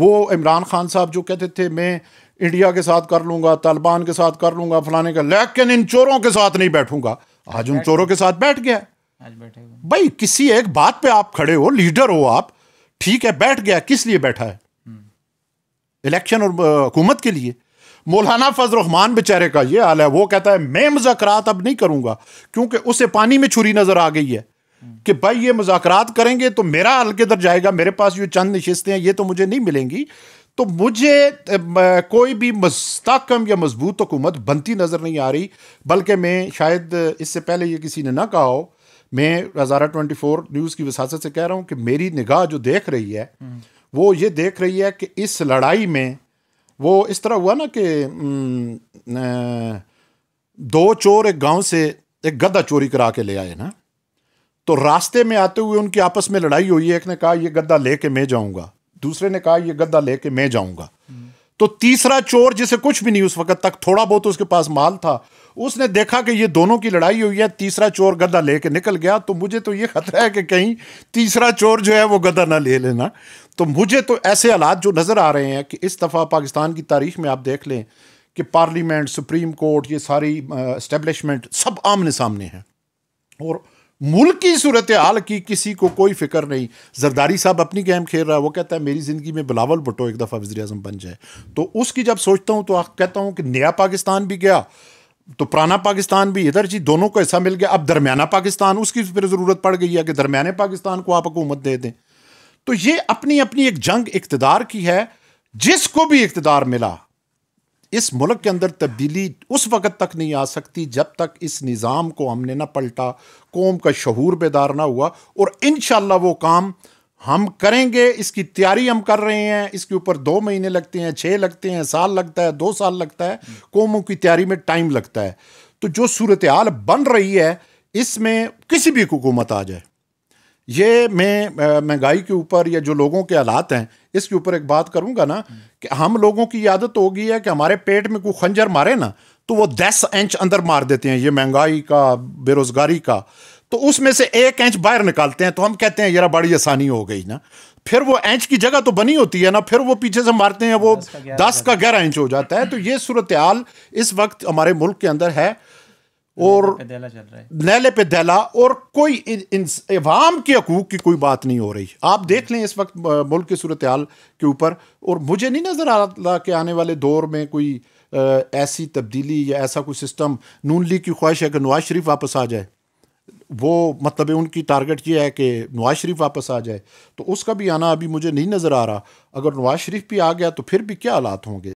वो इमरान खान साहब जो कहते थे मैं इंडिया के साथ कर लूंगा तालिबान के साथ कर लूंगा फलाने का लेकिन इन चोरों के साथ नहीं बैठूंगा आज उन चोरों के साथ बैठ गया भाई किसी एक बात पे आप खड़े हो लीडर हो आप ठीक है बैठ गया किस लिए बैठा है हम्म। इलेक्शन और हुकूमत के लिए मौलाना रहमान बेचारे का ये हाल है वो कहता है मैं मुजाकर अब नहीं करूंगा क्योंकि उसे पानी में छुरी नजर आ गई है कि भाई ये मुजाकरात करेंगे तो मेरा हल किधर जाएगा मेरे पास ये चंद नशस्तें हैं ये तो मुझे नहीं मिलेंगी तो मुझे कोई भी मस्तकम या मजबूत हुकूमत बनती नज़र नहीं आ रही बल्कि मैं शायद इससे पहले ये किसी ने ना कहा हो मैं हज़ारा ट्वेंटी फोर न्यूज़ की वसात से कह रहा हूँ कि मेरी निगाह जो देख रही है हम्म। वो ये देख रही है कि इस लड़ाई में वो इस तरह हुआ ना कि दो चोर एक गांव से एक गद्दा चोरी करा के ले आए ना तो रास्ते में आते हुए उनकी आपस में लड़ाई हुई एक ने कहा ये गद्दा लेके मैं जाऊंगा दूसरे ने कहा ये गद्दा लेके मैं जाऊंगा तो तीसरा चोर जिसे कुछ भी नहीं उस वक्त तक थोड़ा बहुत उसके पास माल था उसने देखा कि ये दोनों की लड़ाई हुई है तीसरा चोर गद्दा लेके निकल गया तो मुझे तो ये खतरा है कि कहीं तीसरा चोर जो है वो गद्दा ना ले लेना तो मुझे तो ऐसे हालात जो नज़र आ रहे हैं कि इस दफ़ा पाकिस्तान की तारीख में आप देख लें कि पार्लियामेंट सुप्रीम कोर्ट ये सारी इस्टेब्लिशमेंट सब आमने सामने हैं और मुल्क की सूरत हाल की किसी को कोई फिक्र नहीं जरदारी साहब अपनी गेम खेल रहा है वो कहता है मेरी ज़िंदगी में बिलावल भुटो एक दफ़ा वजी अजम बन जाए तो उसकी जब सोचता हूँ तो कहता हूँ कि नया पाकिस्तान भी गया तो पुराना पाकिस्तान भी इधर जी दोनों को ऐसा मिल गया अब दरमियाना पाकिस्तान उसकी फिर ज़रूरत पड़ गई है कि दरमियाने पाकिस्तान को आप हुकूमत दे दें तो ये अपनी अपनी एक जंग इकतदार की है जिसको भी इकतदार मिला इस मुल्क के अंदर तब्दीली उस वक़्त तक नहीं आ सकती जब तक इस निज़ाम को हमने ना पलटा कौम का शहूर बेदार ना हुआ और इन वो काम हम करेंगे इसकी तैयारी हम कर रहे हैं इसके ऊपर दो महीने लगते हैं छः लगते हैं साल लगता है दो साल लगता है कौमों की तैयारी में टाइम लगता है तो जो सूरत हाल बन रही है इसमें किसी भी हुकूमत आ जाए ये मैं महंगाई के ऊपर या जो लोगों के हालात हैं इसके ऊपर एक बात करूंगा ना कि हम लोगों की आदत तो होगी है कि हमारे पेट में कोई खंजर मारे ना तो वो दस इंच अंदर मार देते हैं ये महंगाई का बेरोजगारी का तो उसमें से एक इंच बाहर निकालते हैं तो हम कहते हैं यार बड़ी आसानी हो गई ना फिर वो इंच की जगह तो बनी होती है ना फिर वो पीछे से मारते हैं वो दस का ग्यारह इंच हो जाता है तो ये सूरत हाल इस वक्त हमारे मुल्क के अंदर है और नैले पे दहला और कोई इवाम के हकूक की कोई बात नहीं हो रही आप देख हम्म। लें इस वक्त मुल्क की सूरत हाल के ऊपर और मुझे नहीं नज़र आ रहा कि आने वाले दौर में कोई ऐसी तब्दीली या ऐसा कोई सिस्टम नून लीग की ख्वाहिश है कि नवाज शरीफ वापस आ जाए वो मतलब उनकी टारगेट ये है कि नवाज शरीफ वापस आ जाए तो उसका भी आना अभी मुझे नहीं नज़र आ रहा अगर नवाज शरीफ भी आ गया तो फिर भी क्या हालात होंगे